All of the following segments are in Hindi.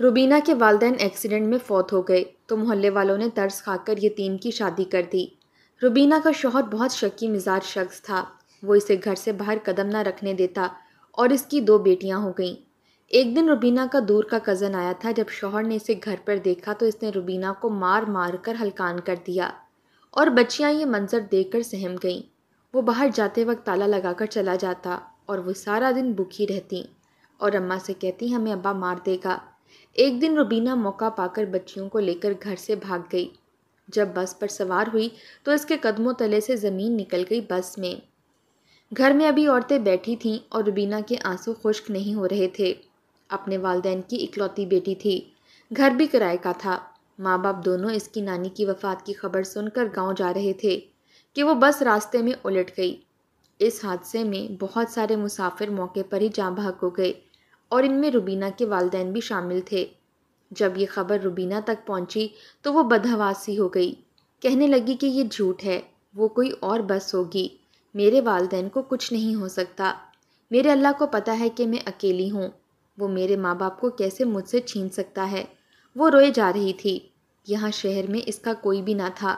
रुबीना के वालदेन एक्सीडेंट में फौत हो गए तो मोहल्ले वालों ने तर्स खाकर यतीम की शादी कर दी रुबीना का शोहर बहुत शक्की मिजाज शख्स था वो इसे घर से बाहर कदम ना रखने देता और इसकी दो बेटियां हो गईं एक दिन रुबीना का दूर का कज़न आया था जब शोहर ने इसे घर पर देखा तो इसने रुबीना को मार मार कर हलकान कर दिया और बच्चियाँ ये मंज़र देख कर सहम गईं वो बाहर जाते वक्त ताला लगा चला जाता और वह सारा दिन भूखी रहती और अम्मा से कहती हमें अब्बा मार देगा एक दिन रुबीना मौका पाकर बच्चियों को लेकर घर से भाग गई जब बस पर सवार हुई तो इसके कदमों तले से ज़मीन निकल गई बस में घर में अभी औरतें बैठी थीं और रुबीना के आंसू खुश्क नहीं हो रहे थे अपने वालदेन की इकलौती बेटी थी घर भी किराए का था माँ बाप दोनों इसकी नानी की वफात की खबर सुनकर गांव जा रहे थे कि वो बस रास्ते में उलट गई इस हादसे में बहुत सारे मुसाफिर मौके पर ही जाँ भाग हो गए और इनमें रुबीना के वालदेन भी शामिल थे जब ये खबर रुबीना तक पहुंची तो वो बदहवासी हो गई कहने लगी कि ये झूठ है वो कोई और बस होगी मेरे वालदेन को कुछ नहीं हो सकता मेरे अल्लाह को पता है कि मैं अकेली हूँ वो मेरे माँ बाप को कैसे मुझसे छीन सकता है वो रोए जा रही थी यहाँ शहर में इसका कोई भी ना था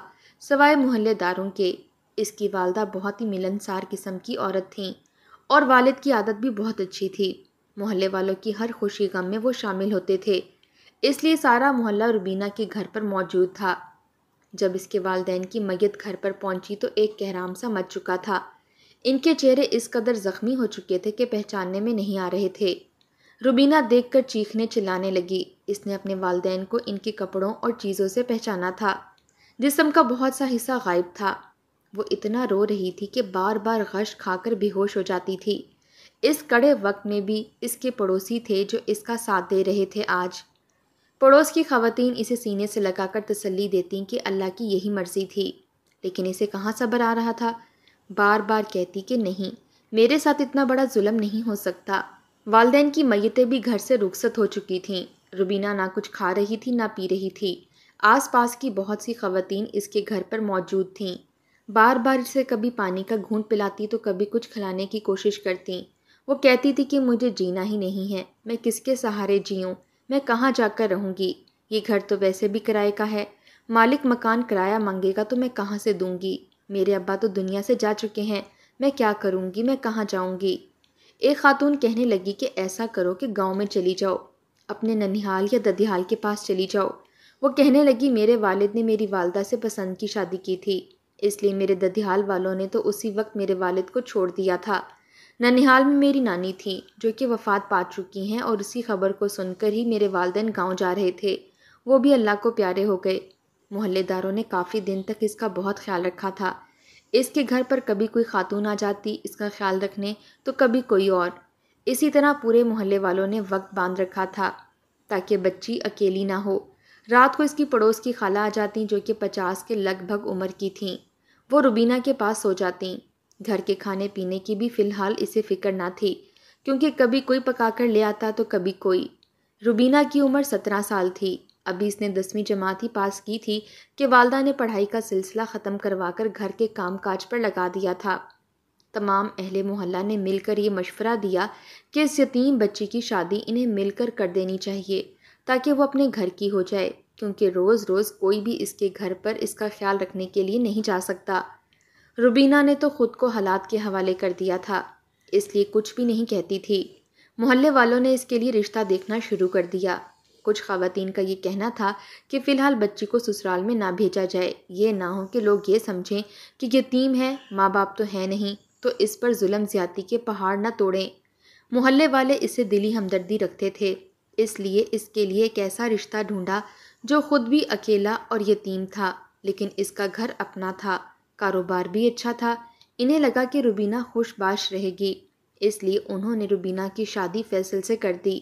सवाए मोहल्लेदारों के इसकी वालदा बहुत ही मिलनसार किस्म की औरत थी और वालिद की आदत भी बहुत अच्छी थी मोहल्ले वालों की हर खुशी गम में वो शामिल होते थे इसलिए सारा मोहल्ला रुबीना के घर पर मौजूद था जब इसके वालदेन की मैत घर पर पहुंची तो एक कहराम सा मच चुका था इनके चेहरे इस कदर ज़ख्मी हो चुके थे कि पहचानने में नहीं आ रहे थे रुबीना देख कर चीखने चिल्लाने लगी इसने अपने वालदेन को इनके कपड़ों और चीज़ों से पहचाना था जिसम का बहुत सा हिस्सा गायब था वो इतना रो रही थी कि बार बार गश खाकर बेहोश हो जाती थी इस कड़े वक्त में भी इसके पड़ोसी थे जो इसका साथ दे रहे थे आज पड़ोस की खवतीन इसे सीने से लगाकर तसल्ली देती कि अल्लाह की यही मर्ज़ी थी लेकिन इसे कहाँ सब्र आ रहा था बार बार कहती कि नहीं मेरे साथ इतना बड़ा जुल्म नहीं हो सकता वालदे की मैतें भी घर से रुखसत हो चुकी थीं रुबीना ना कुछ खा रही थी ना पी रही थी आसपास की बहुत सी खवतीन इसके घर पर मौजूद थीं बार बार इसे कभी पानी का घूंट पिलाती तो कभी कुछ खिलाने की कोशिश करती वो कहती थी कि मुझे जीना ही नहीं है मैं किसके सहारे जीऊँ मैं कहाँ जाकर रहूँगी ये घर तो वैसे भी किराए का है मालिक मकान किराया मांगेगा तो मैं कहाँ से दूँगी मेरे अब्बा तो दुनिया से जा चुके हैं मैं क्या करूँगी मैं कहाँ जाऊँगी एक खातून कहने लगी कि ऐसा करो कि गांव में चली जाओ अपने ननिहाल या ददिहाल के पास चली जाओ वो कहने लगी मेरे वालिद ने मेरी वालदा से पसंद की शादी की थी इसलिए मेरे ददिहाल वालों ने तो उसी वक्त मेरे वालिद को छोड़ दिया था ननिहाल में मेरी नानी थी जो कि वफ़ात पा चुकी हैं और उसकी ख़बर को सुनकर ही मेरे वालदेन गांव जा रहे थे वो भी अल्लाह को प्यारे हो गए मोहल्लेदारों ने काफ़ी दिन तक इसका बहुत ख्याल रखा था इसके घर पर कभी कोई खातून आ जाती इसका ख्याल रखने तो कभी कोई और इसी तरह पूरे मोहल्ले वालों ने वक्त बांध रखा था ताकि बच्ची अकेली ना हो रात को इसकी पड़ोस की खाला आ जाती जो कि पचास के लगभग उम्र की थी वो रुबीना के पास सो जाती घर के खाने पीने की भी फ़िलहाल इसे फिक्र ना थी क्योंकि कभी कोई पकाकर ले आता तो कभी कोई रुबीना की उम्र सत्रह साल थी अभी इसने दसवीं जमात ही पास की थी कि वालदा ने पढ़ाई का सिलसिला ख़त्म करवाकर घर के कामकाज पर लगा दिया था तमाम अहले मोहल्ला ने मिलकर ये मशवरा दिया कि इस यतीम बच्ची की शादी इन्हें मिलकर कर देनी चाहिए ताकि वो अपने घर की हो जाए क्योंकि रोज़ रोज़ कोई भी इसके घर पर इसका ख्याल रखने के लिए नहीं जा सकता रुबीना ने तो खुद को हालात के हवाले कर दिया था इसलिए कुछ भी नहीं कहती थी मोहल्ले वालों ने इसके लिए रिश्ता देखना शुरू कर दिया कुछ खातन का ये कहना था कि फ़िलहाल बच्ची को ससुराल में ना भेजा जाए ये ना हो कि लोग ये समझें कि यतीम है माँ बाप तो है नहीं तो इस पर म ज़्यादी के पहाड़ ना तोड़ें मोहल्ले वाले इसे दिली हमदर्दी रखते थे इसलिए इसके लिए एक ऐसा रिश्ता ढूंढा जो ख़ुद भी अकेला और यतीम था लेकिन इसका घर अपना था कारोबार भी अच्छा था इन्हें लगा कि रुबीना खुशबाश रहेगी इसलिए उन्होंने रुबीना की शादी फैसल से कर दी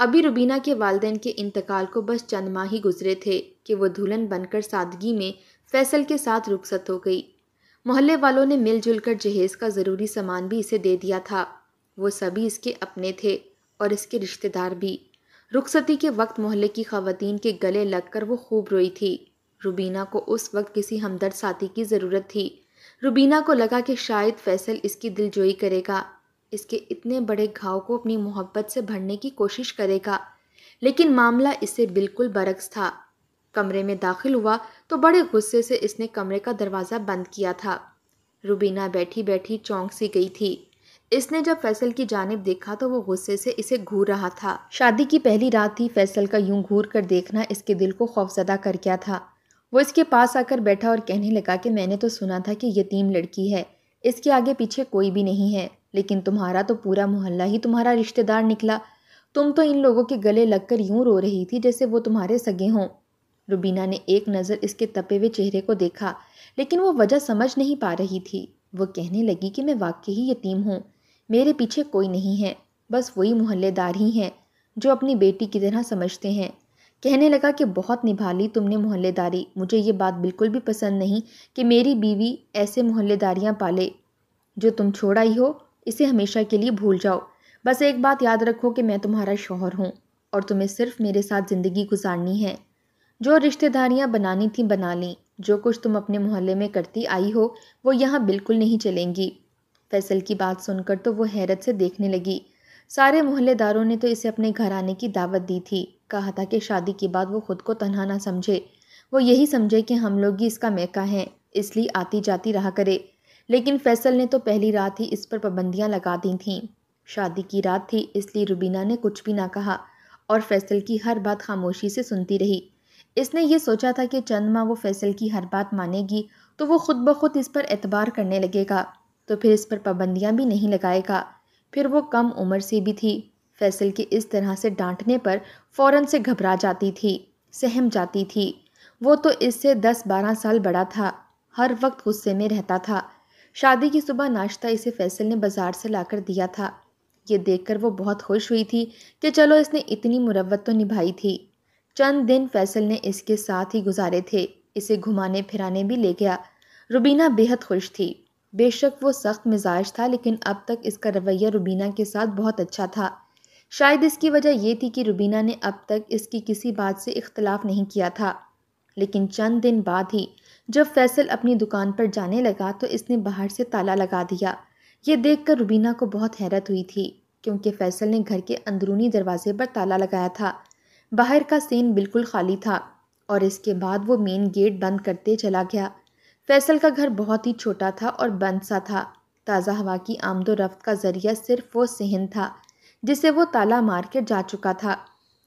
अभी रुबीना के वालदेन के इंतकाल को बस चंद माह ही गुजरे थे कि वह दुल्हन बनकर सादगी में फैसल के साथ रुखसत हो गई मोहल्ले वालों ने मिलजुल कर जहेज़ का ज़रूरी सामान भी इसे दे दिया था वो सभी इसके अपने थे और इसके रिश्तेदार भी रुखसती के वक्त मोहल्ले की खवतीन के गले लगकर वो खूब रोई थी रुबीना को उस वक्त किसी हमदर्द साथी की ज़रूरत थी रुबीना को लगा कि शायद फैसल इसकी दिलजोई करेगा इसके इतने बड़े घाव को अपनी मोहब्बत से भरने की कोशिश करेगा लेकिन मामला इससे बिल्कुल बरक्स था कमरे में दाखिल हुआ तो बड़े गुस्से से इसने कमरे का दरवाज़ा बंद किया था रुबीना बैठी बैठी चौंक सी गई थी इसने जब फैसल की जानब देखा तो वो गुस्से से इसे घूर रहा था शादी की पहली रात ही फैसल का यूं घूर कर देखना इसके दिल को खौफजदा कर गया था वो इसके पास आकर बैठा और कहने लगा कि मैंने तो सुना था कि यतीम लड़की है इसके आगे पीछे कोई भी नहीं है लेकिन तुम्हारा तो पूरा मोहल्ला ही तुम्हारा रिश्तेदार निकला तुम तो इन लोगों के गले लगकर यूं रो रही थी जैसे वो तुम्हारे सगे हों रुबीना ने एक नज़र इसके तपे हुए चेहरे को देखा लेकिन वो वजह समझ नहीं पा रही थी वो कहने लगी कि मैं वाकई ही यतीम हूँ मेरे पीछे कोई नहीं है बस वही मोहल्लेदार ही हैं जो अपनी बेटी की तरह समझते हैं कहने लगा कि बहुत निभा ली तुमने मोहल्लेदारी मुझे ये बात बिल्कुल भी पसंद नहीं कि मेरी बीवी ऐसे मोहल्लेदारियाँ पाले जो तुम छोड़ा ही हो इसे हमेशा के लिए भूल जाओ बस एक बात याद रखो कि मैं तुम्हारा शोहर हूँ और तुम्हें सिर्फ मेरे साथ ज़िंदगी गुजारनी है जो रिश्तेदारियाँ बनानी थी बना लें जो कुछ तुम अपने मोहल्ले में करती आई हो वो यहाँ बिल्कुल नहीं चलेंगी फैसल की बात सुनकर तो वो हैरत से देखने लगी सारे मोहल्लेदारों ने तो इसे अपने घर आने की दावत दी थी कहा था कि शादी के बाद वो खुद को तनहा ना समझे वो यही समझे कि हम लोग ही इसका मैका हैं इसलिए आती जाती रहा करे लेकिन फैसल ने तो पहली रात ही इस पर पाबंदियाँ लगा दी थीं शादी की रात थी इसलिए रुबीना ने कुछ भी ना कहा और फैसल की हर बात खामोशी से सुनती रही इसने ये सोचा था कि चंद माह वो फैसल की हर बात मानेगी तो वो खुद ब खुद इस पर एतबार करने लगेगा तो फिर इस पर पाबंदियाँ भी नहीं लगाएगा फिर वो कम उम्र से भी थी फैसल की इस तरह से डांटने पर फ़ौरन से घबरा जाती थी सहम जाती थी वो तो इससे दस बारह साल बड़ा था हर वक्त गुस्से में रहता था शादी की सुबह नाश्ता इसे फैसल ने बाज़ार से लाकर दिया था ये देखकर वो बहुत खुश हुई थी कि चलो इसने इतनी मुरवत तो निभाई थी चंद दिन फैसल ने इसके साथ ही गुजारे थे इसे घुमाने फिराने भी ले गया रुबीना बेहद खुश थी बेशक वो सख्त मिजाज था लेकिन अब तक इसका रवैया रुबीना के साथ बहुत अच्छा था शायद इसकी वजह यह थी कि रुबीना ने अब तक इसकी किसी बात से इख्तलाफ नहीं किया था लेकिन चंद दिन बाद ही जब फैसल अपनी दुकान पर जाने लगा तो इसने बाहर से ताला लगा दिया ये देखकर रुबीना को बहुत हैरत हुई थी क्योंकि फैसल ने घर के अंदरूनी दरवाजे पर ताला लगाया था बाहर का सीन बिल्कुल खाली था और इसके बाद वो मेन गेट बंद करते चला गया फैसल का घर बहुत ही छोटा था और बंद सा था ताज़ा हवा की आमदोरफ्त का ज़रिया सिर्फ वो सहन था जिसे वो ताला मार के जा चुका था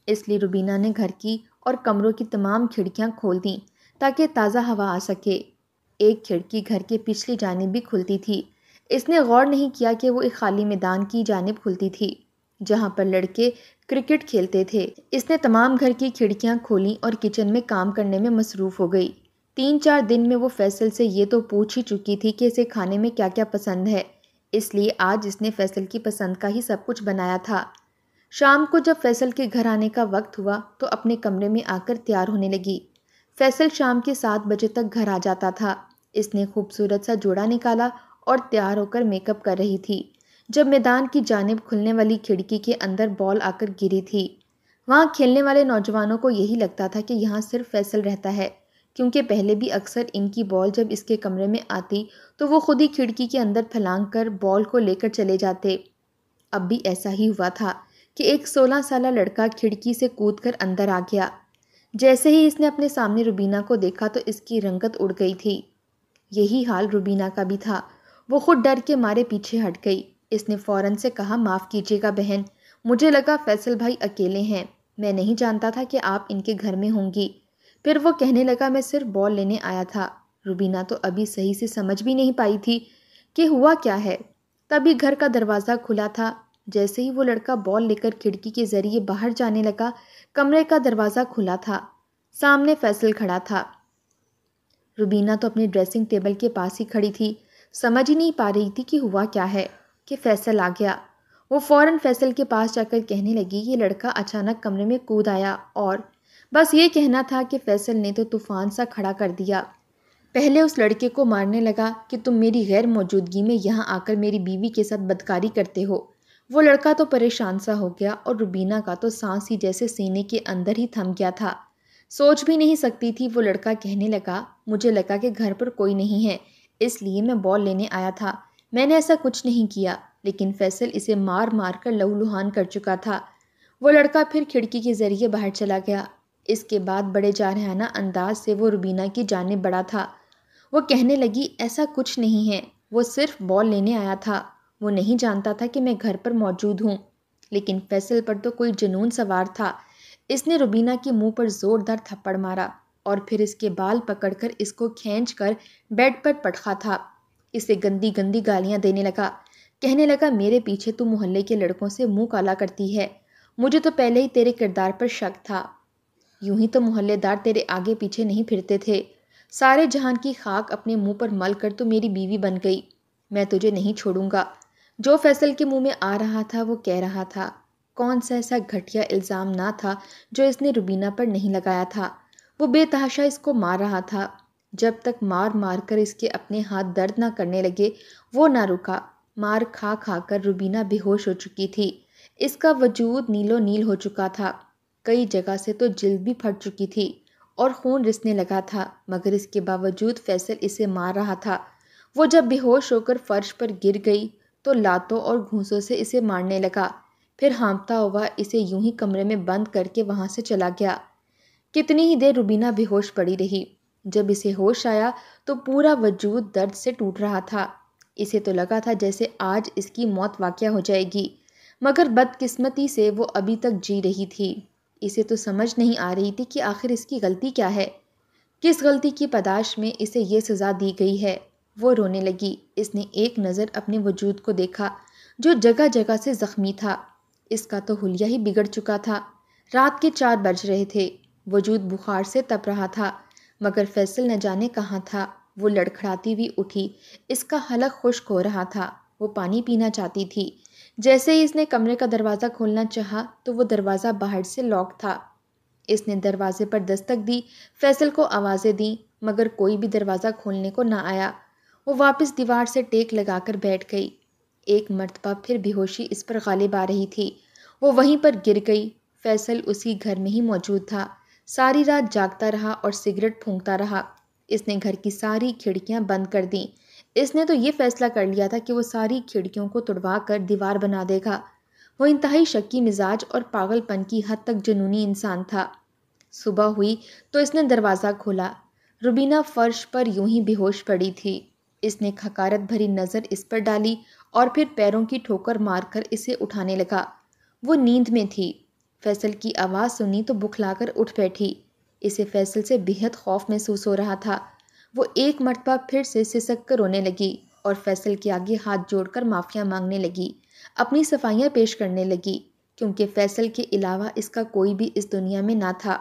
इसलिए रुबीना ने घर की और कमरों की तमाम खिड़कियां खोल दीं ताकि ताज़ा हवा आ सके एक खिड़की घर के पिछली जानब भी खुलती थी इसने गौर नहीं किया कि वो एक खाली मैदान की जानब खुलती थी जहाँ पर लड़के क्रिकेट खेलते थे इसने तमाम घर की खिड़कियाँ खोलीं और किचन में काम करने में मसरूफ़ हो गई तीन चार दिन में वो फैसल से ये तो पूछ ही चुकी थी कि इसे खाने में क्या क्या पसंद है इसलिए आज इसने फैसल की पसंद का ही सब कुछ बनाया था शाम को जब फैसल के घर आने का वक्त हुआ तो अपने कमरे में आकर तैयार होने लगी फैसल शाम के सात बजे तक घर आ जाता था इसने खूबसूरत सा जोड़ा निकाला और तैयार होकर मेकअप कर रही थी जब मैदान की जानब खुलने वाली खिड़की के अंदर बॉल आकर गिरी थी वहाँ खेलने वाले नौजवानों को यही लगता था कि यहाँ सिर्फ फैसल रहता है क्योंकि पहले भी अक्सर इनकी बॉल जब इसके कमरे में आती तो वो खुद ही खिड़की के अंदर फैलांग कर बॉल को लेकर चले जाते अब भी ऐसा ही हुआ था कि एक सोलह साल लड़का खिड़की से कूद कर अंदर आ गया जैसे ही इसने अपने सामने रुबीना को देखा तो इसकी रंगत उड़ गई थी यही हाल रुबीना का भी था वो खुद डर के मारे पीछे हट गई इसने फ़ौरन से कहा माफ़ कीजिएगा बहन मुझे लगा फैसल भाई अकेले हैं मैं नहीं जानता था कि आप इनके घर में होंगी फिर वो कहने लगा मैं सिर्फ बॉल लेने आया था रुबीना तो अभी सही से समझ भी नहीं पाई थी कि हुआ क्या है तभी घर का दरवाज़ा खुला था जैसे ही वो लड़का बॉल लेकर खिड़की के ज़रिए बाहर जाने लगा कमरे का दरवाज़ा खुला था सामने फैसल खड़ा था रुबीना तो अपने ड्रेसिंग टेबल के पास ही खड़ी थी समझ ही नहीं पा रही थी कि हुआ क्या है कि फैसल आ गया वो फ़ौरन फैसल के पास जाकर कहने लगी ये लड़का अचानक कमरे में कूद आया और बस ये कहना था कि फैसल ने तो तूफ़ान सा खड़ा कर दिया पहले उस लड़के को मारने लगा कि तुम मेरी गैर मौजूदगी में यहाँ आकर मेरी बीवी के साथ बदकारी करते हो वो लड़का तो परेशान सा हो गया और रुबीना का तो सांस ही जैसे सीने के अंदर ही थम गया था सोच भी नहीं सकती थी वो लड़का कहने लगा मुझे लगा कि घर पर कोई नहीं है इसलिए मैं बॉल लेने आया था मैंने ऐसा कुछ नहीं किया लेकिन फैसल इसे मार मार कर लहूलुहान कर चुका था वो लड़का फिर खिड़की के ज़रिए बाहर चला गया इसके बाद बड़े जारहाना अंदाज से वो रुबीना की जानब बढ़ा था वो कहने लगी ऐसा कुछ नहीं है वो सिर्फ बॉल लेने आया था वो नहीं जानता था कि मैं घर पर मौजूद हूँ लेकिन फैसल पर तो कोई जुनून सवार था इसने रुबीना के मुंह पर ज़ोरदार थप्पड़ मारा और फिर इसके बाल पकड़कर इसको खींच कर बेड पर पटखा था इसे गंदी गंदी गालियाँ देने लगा कहने लगा मेरे पीछे तू मोहल्ले के लड़कों से मुंह काला करती है मुझे तो पहले ही तेरे किरदार पर शक था यूं ही तो मोहल्लेदार तेरे आगे पीछे नहीं फिरते थे सारे जहान की खाक अपने मुंह पर मल कर तो मेरी बीवी बन गई मैं तुझे नहीं छोड़ूंगा जो फैसल के मुंह में आ रहा था वो कह रहा था कौन सा ऐसा घटिया इल्ज़ाम ना था जो इसने रुबीना पर नहीं लगाया था वो बेतहाशा इसको मार रहा था जब तक मार मार कर इसके अपने हाथ दर्द ना करने लगे वो ना रुका मार खा खा कर रुबीना बेहोश हो चुकी थी इसका वजूद नीलो नील हो चुका था कई जगह से तो जल्द भी फट चुकी थी और खून रिसने लगा था मगर इसके बावजूद फैसल इसे मार रहा था वो जब बेहोश होकर फर्श पर गिर गई तो लातों और घूसों से इसे मारने लगा फिर हाँपता हुआ इसे यूं ही कमरे में बंद करके वहाँ से चला गया कितनी ही देर रुबीना बेहोश पड़ी रही जब इसे होश आया तो पूरा वजूद दर्द से टूट रहा था इसे तो लगा था जैसे आज इसकी मौत वाक़ हो जाएगी मगर बदकिस्मती से वो अभी तक जी रही थी इसे तो समझ नहीं आ रही थी कि आखिर इसकी गलती क्या है किस गलती की पदाश में इसे ये सज़ा दी गई है वो रोने लगी इसने एक नज़र अपने वजूद को देखा जो जगह जगह से ज़ख्मी था इसका तो हुलिया ही बिगड़ चुका था रात के चार बज रहे थे वजूद बुखार से तप रहा था मगर फैसल न जाने कहाँ था वो लड़खड़ाती हुई उठी इसका हलक खुश्क हो रहा था वो पानी पीना चाहती थी जैसे ही इसने कमरे का दरवाज़ा खोलना चाहा तो वो दरवाज़ा बाहर से लॉक था इसने दरवाजे पर दस्तक दी फैसल को आवाज़ें दी मगर कोई भी दरवाज़ा खोलने को ना आया वो वापस दीवार से टेक लगाकर बैठ गई एक मरतबा फिर बेहोशी इस पर गालिब आ रही थी वो वहीं पर गिर गई फैसल उसी घर में ही मौजूद था सारी रात जागता रहा और सिगरेट फूंकता रहा इसने घर की सारी खिड़कियां बंद कर दीं इसने तो ये फैसला कर लिया था कि वो सारी खिड़कियों को तुड़वा कर दीवार बना देगा वो इंतहाई शक्की मिजाज और पागलपन की हद तक जुनूनी इंसान था सुबह हुई तो इसने दरवाज़ा खोला रुबीना फर्श पर यूं ही बेहोश पड़ी थी इसने खकारत भरी नज़र इस पर डाली और फिर पैरों की ठोकर मारकर इसे उठाने लगा वो नींद में थी फैसल की आवाज़ सुनी तो बुखलाकर उठ बैठी इसे फैसल से बेहद खौफ महसूस हो रहा था वो एक मरतबा फिर से सिसक कर रोने लगी और फैसल के आगे हाथ जोड़कर माफ़िया मांगने लगी अपनी सफाइयाँ पेश करने लगी क्योंकि फैसल के अलावा इसका कोई भी इस दुनिया में ना था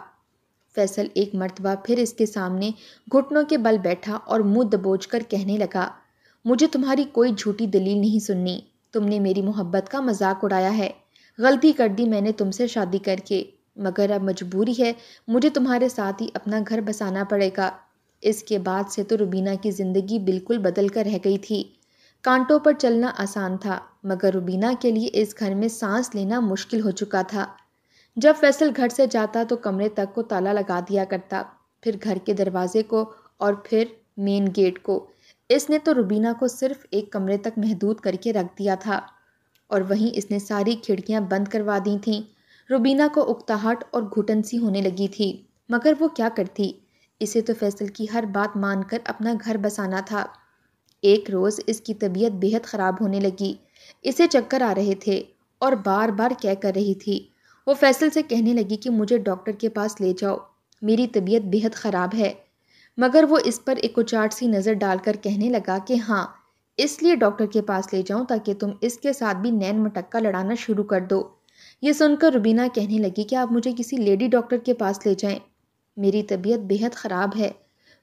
फैसल एक मरतबा फिर इसके सामने घुटनों के बल बैठा और मुँह दबोच कर कहने लगा मुझे तुम्हारी कोई झूठी दलील नहीं सुननी तुमने मेरी मोहब्बत का मजाक उड़ाया है गलती कर दी मैंने तुमसे शादी करके मगर अब मजबूरी है मुझे तुम्हारे साथ ही अपना घर बसाना पड़ेगा इसके बाद से तो रुबीना की ज़िंदगी बिल्कुल बदल कर रह गई थी कांटों पर चलना आसान था मगर रुबीना के लिए इस घर में सांस लेना मुश्किल हो चुका था जब फैसल घर से जाता तो कमरे तक को ताला लगा दिया करता फिर घर के दरवाजे को और फिर मेन गेट को इसने तो रुबीना को सिर्फ एक कमरे तक महदूद करके रख दिया था और वहीं इसने सारी खिड़कियां बंद करवा दी थीं रुबीना को उकताहट और घुटन सी होने लगी थी मगर वो क्या करती इसे तो फ़ैसल की हर बात मानकर अपना घर बसाना था एक रोज़ इसकी तबीयत बेहद ख़राब होने लगी इसे चक्कर आ रहे थे और बार बार क्या कर रही थी वो फैसल से कहने लगी कि मुझे डॉक्टर के पास ले जाओ मेरी तबीयत बेहद ख़राब है मगर वो इस पर एक उचाट सी नज़र डालकर कहने लगा कि हाँ इसलिए डॉक्टर के पास ले जाऊँ ताकि तुम इसके साथ भी नैन मटक्का लड़ाना शुरू कर दो ये सुनकर रुबीना कहने लगी कि आप मुझे किसी लेडी डॉक्टर के पास ले जाएं मेरी तबीयत बेहद ख़राब है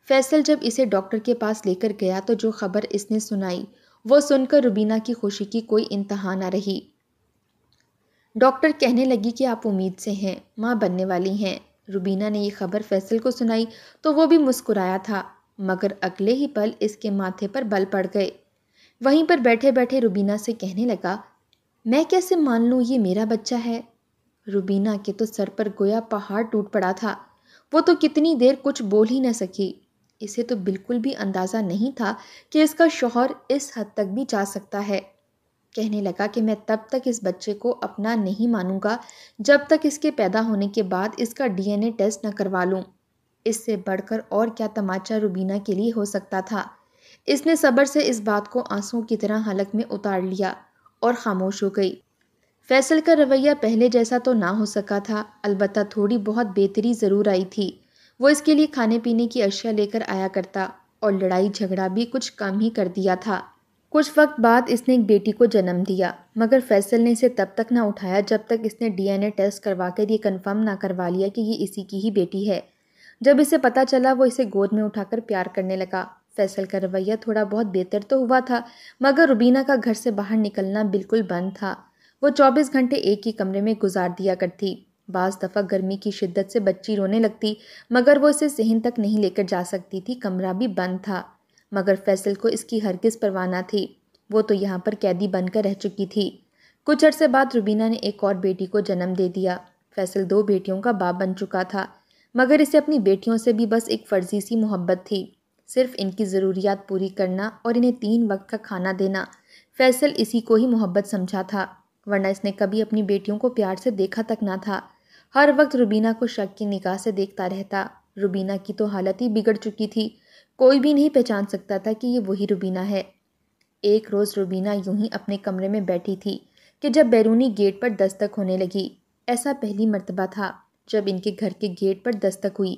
फैसल जब इसे डॉक्टर के पास लेकर गया तो जो खबर इसने सुनाई वो सुनकर रुबीना की खुशी की कोई इंतहा ना रही डॉक्टर कहने लगी कि आप उम्मीद से हैं माँ बनने वाली हैं रुबीना ने यह खबर फैसल को सुनाई तो वो भी मुस्कुराया था मगर अगले ही पल इसके माथे पर बल पड़ गए वहीं पर बैठे बैठे रुबीना से कहने लगा मैं कैसे मान लूँ ये मेरा बच्चा है रुबीना के तो सर पर गोया पहाड़ टूट पड़ा था वो तो कितनी देर कुछ बोल ही न सकी इसे तो बिल्कुल भी अंदाज़ा नहीं था कि इसका शोहर इस हद तक भी जा सकता है कहने लगा कि मैं तब तक इस बच्चे को अपना नहीं मानूंगा जब तक इसके पैदा होने के बाद इसका डीएनए टेस्ट न करवा लूँ इससे बढ़कर और क्या तमाचा रुबीना के लिए हो सकता था इसने सब्र से इस बात को आंसुओं की तरह हलक में उतार लिया और खामोश हो गई फैसल का रवैया पहले जैसा तो ना हो सका था अलबत्त थोड़ी बहुत बेहतरी ज़रूर आई थी वो इसके लिए खाने पीने की अशिया लेकर आया करता और लड़ाई झगड़ा भी कुछ कम ही कर दिया था कुछ वक्त बाद इसने एक बेटी को जन्म दिया मगर फैसल ने इसे तब तक ना उठाया जब तक इसने डीएनए टेस्ट करवा कर ये कन्फर्म ना करवा लिया कि ये इसी की ही बेटी है जब इसे पता चला वो इसे गोद में उठाकर प्यार करने लगा फैसल का रवैया थोड़ा बहुत बेहतर तो हुआ था मगर रुबीना का घर से बाहर निकलना बिल्कुल बंद था वो चौबीस घंटे एक ही कमरे में गुजार दिया करती बाज़ दफ़ा गर्मी की शिद्दत से बच्ची रोने लगती मगर वो इसे जहन तक नहीं लेकर जा सकती थी कमरा भी बंद था मगर फैसल को इसकी हरगिज़ परवाना थी वो तो यहाँ पर कैदी बनकर रह चुकी थी कुछ अरसे बाद रुबीना ने एक और बेटी को जन्म दे दिया फैसल दो बेटियों का बाप बन चुका था मगर इसे अपनी बेटियों से भी बस एक फ़र्जी सी मोहब्बत थी सिर्फ इनकी ज़रूरियात पूरी करना और इन्हें तीन वक्त का खाना देना फैसल इसी को ही मोहब्बत समझा था वरना इसने कभी अपनी बेटियों को प्यार से देखा तक ना था हर वक्त रुबीना को शक की निकाह से देखता रहता रुबीना की तो हालत ही बिगड़ चुकी थी कोई भी नहीं पहचान सकता था कि ये वही रुबीना है एक रोज़ रुबीना यूं ही अपने कमरे में बैठी थी कि जब बैरूनी गेट पर दस्तक होने लगी ऐसा पहली मरतबा था जब इनके घर के गेट पर दस्तक हुई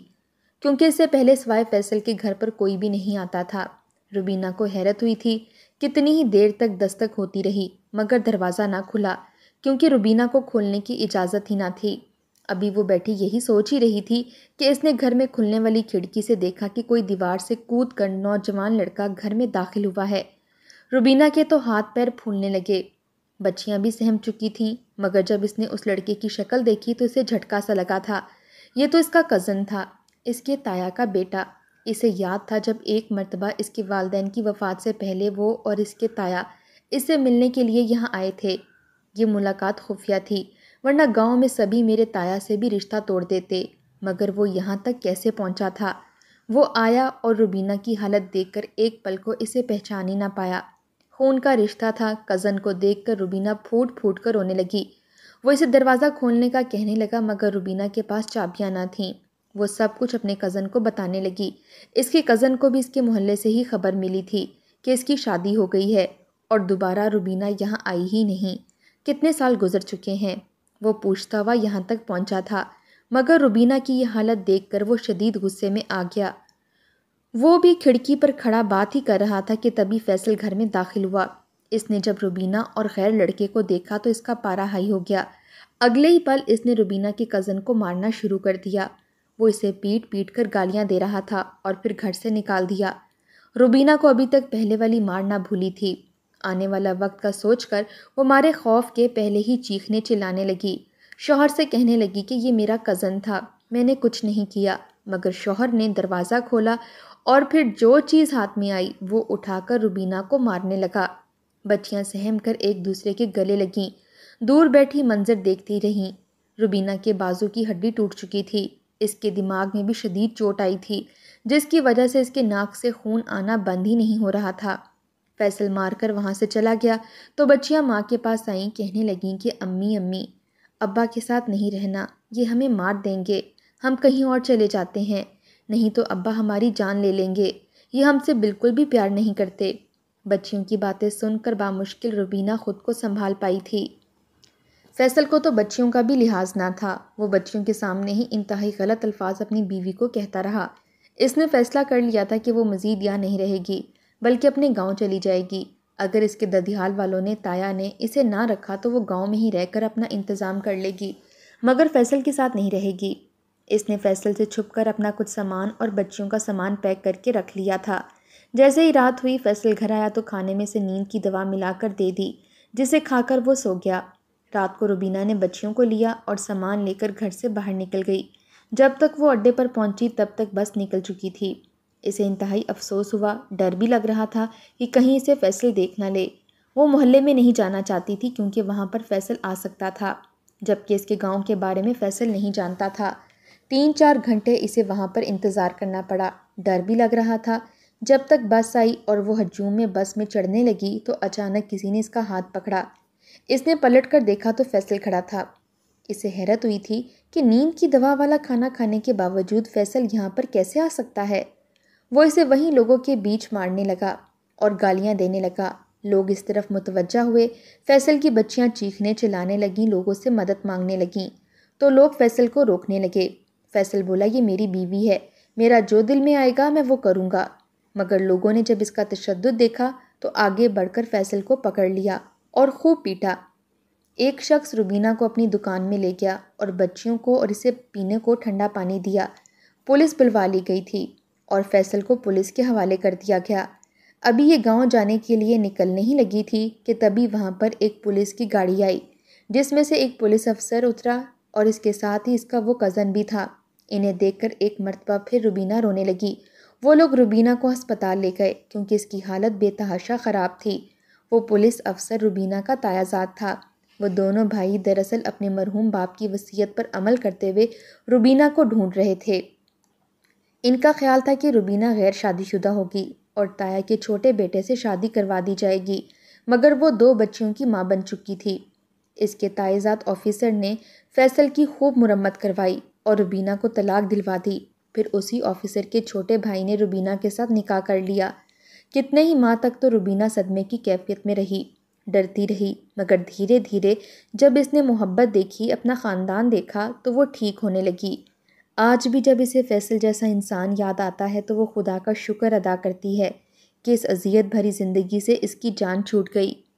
क्योंकि इससे पहले सवाए फैसल के घर पर कोई भी नहीं आता था रुबीना को हैरत हुई थी कितनी ही देर तक दस्तक होती रही मगर दरवाज़ा ना खुला क्योंकि रुबीना को खोलने की इजाज़त ही ना थी अभी वो बैठी यही सोच ही रही थी कि इसने घर में खुलने वाली खिड़की से देखा कि कोई दीवार से कूद कर नौजवान लड़का घर में दाखिल हुआ है रुबीना के तो हाथ पैर फूलने लगे बच्चियाँ भी सहम चुकी थीं मगर जब इसने उस लड़के की शक्ल देखी तो इसे झटका सा लगा था ये तो इसका कज़न था इसके ताया का बेटा इसे याद था जब एक मरतबा इसके वालदेन की वफ़ात से पहले वो और इसके ताया इससे मिलने के लिए यहाँ आए थे ये मुलाकात खुफिया थी वरना गांव में सभी मेरे ताया से भी रिश्ता तोड़ देते मगर वो यहाँ तक कैसे पहुँचा था वो आया और रुबीना की हालत देखकर एक पल को इसे पहचान ही ना पाया खून का रिश्ता था कज़न को देखकर रुबीना फूट फूट कर रोने लगी वो इसे दरवाज़ा खोलने का कहने लगा मगर रुबीना के पास चाबियाँ ना थीं वो सब कुछ अपने कज़न को बताने लगी इसके कज़न को भी इसके मोहल्ले से ही खबर मिली थी कि इसकी शादी हो गई है और दोबारा रुबीना यहाँ आई ही नहीं कितने साल गुजर चुके हैं वो पूछता हुआ यहाँ तक पहुँचा था मगर रुबीना की यह हालत कर वो शदीद गुस्से में आ गया वो भी खिड़की पर खड़ा बात ही कर रहा था कि तभी फैसल घर में दाखिल हुआ इसने जब रुबीना और गैर लड़के को देखा तो इसका पारा हाई हो गया अगले ही पल इसने रुबीना के कज़न को मारना शुरू कर दिया वो इसे पीट पीट कर गालियाँ दे रहा था और फिर घर से निकाल दिया रुबीना को अभी तक पहले वाली मार ना भूली थी आने वाला वक्त का सोचकर वो मारे खौफ के पहले ही चीखने चिल्लाने लगी शोहर से कहने लगी कि ये मेरा कज़न था मैंने कुछ नहीं किया मगर शोहर ने दरवाज़ा खोला और फिर जो चीज़ हाथ में आई वो उठाकर रुबीना को मारने लगा बच्चियाँ सहम कर एक दूसरे के गले लगीं दूर बैठी मंजर देखती रहीं रुबीना के बाजू की हड्डी टूट चुकी थी इसके दिमाग में भी शदीद चोट आई थी जिसकी वजह से इसके नाक से खून आना बंद ही नहीं हो रहा था फैसल मारकर वहाँ से चला गया तो बच्चियाँ माँ के पास आईं कहने लगीं कि अम्मी अम्मी अब्बा के साथ नहीं रहना ये हमें मार देंगे हम कहीं और चले जाते हैं नहीं तो अब्बा हमारी जान ले लेंगे ये हमसे बिल्कुल भी प्यार नहीं करते बच्चियों की बातें सुनकर बामुश्किल रुबीना खुद को संभाल पाई थी फैसल को तो बच्चियों का भी लिहाज ना था वो बच्चियों के सामने ही इंतहाई गलत अल्फाज अपनी बीवी को कहता रहा इसने फैसला कर लिया था कि वो मज़ीद यहाँ नहीं रहेगी बल्कि अपने गांव चली जाएगी अगर इसके ददिहाल वालों ने ताया ने इसे ना रखा तो वो गांव में ही रहकर अपना इंतज़ाम कर लेगी मगर फैसल के साथ नहीं रहेगी इसने फैसल से छुप अपना कुछ सामान और बच्चियों का सामान पैक करके रख लिया था जैसे ही रात हुई फैसल घर आया तो खाने में से नींद की दवा मिलाकर दे दी जिसे खाकर वो सो गया रात को रुबीना ने बच्चियों को लिया और सामान लेकर घर से बाहर निकल गई जब तक वो अड्डे पर पहुंची तब तक बस निकल चुकी थी इसे इंतहाई अफसोस हुआ डर भी लग रहा था कि कहीं इसे फैसल देख ना ले वो मोहल्ले में नहीं जाना चाहती थी क्योंकि वहाँ पर फैसल आ सकता था जबकि इसके गांव के बारे में फैसल नहीं जानता था तीन चार घंटे इसे वहाँ पर इंतज़ार करना पड़ा डर भी लग रहा था जब तक बस आई और वो हजूम में बस में चढ़ने लगी तो अचानक किसी ने इसका हाथ पकड़ा इसने पलट कर देखा तो फैसल खड़ा था इसे हैरत हुई थी कि नींद की दवा वाला खाना खाने के बावजूद फैसल यहाँ पर कैसे आ सकता है वो इसे वहीं लोगों के बीच मारने लगा और गालियाँ देने लगा लोग इस तरफ मुतवजा हुए फैसल की बच्चियाँ चीखने चिल्लाने लगीं लोगों से मदद मांगने लगीं तो लोग फैसल को रोकने लगे फैसल बोला ये मेरी बीवी है मेरा जो दिल में आएगा मैं वो करूँगा मगर लोगों ने जब इसका तशद देखा तो आगे बढ़कर फैसल को पकड़ लिया और खूब पीटा एक शख्स रुबीना को अपनी दुकान में ले गया और बच्चियों को और इसे पीने को ठंडा पानी दिया पुलिस बुलवा ली गई थी और फैसल को पुलिस के हवाले कर दिया गया अभी ये गांव जाने के लिए निकलने ही लगी थी कि तभी वहाँ पर एक पुलिस की गाड़ी आई जिसमें से एक पुलिस अफसर उतरा और इसके साथ ही इसका वो कज़न भी था इन्हें देखकर एक मरतबा फिर रुबीना रोने लगी वो लोग रुबीना को अस्पताल ले गए क्योंकि इसकी हालत बेतहाशा ख़राब थी वो पुलिस अफसर रुबीना का तायाजाद था वो दोनों भाई दरअसल अपने मरहूम बाप की वसीयत पर अमल करते हुए रुबीना को ढूंढ रहे थे इनका ख्याल था कि रुबीना गैर शादीशुदा होगी और ताया के छोटे बेटे से शादी करवा दी जाएगी मगर वो दो बच्चियों की माँ बन चुकी थी इसके तायजात ऑफिसर ने फैसल की खूब मुरम्मत करवाई और रुबीना को तलाक दिलवा दी फिर उसी ऑफिसर के छोटे भाई ने रुबीना के साथ निकाह कर लिया कितने ही माह तक तो रुबीना सदमे की कैफियत में रही डरती रही मगर धीरे धीरे जब इसने मोहब्बत देखी अपना ख़ानदान देखा तो वो ठीक होने लगी आज भी जब इसे फैसल जैसा इंसान याद आता है तो वो खुदा का शुक्र अदा करती है कि इस अजियत भरी ज़िंदगी से इसकी जान छूट गई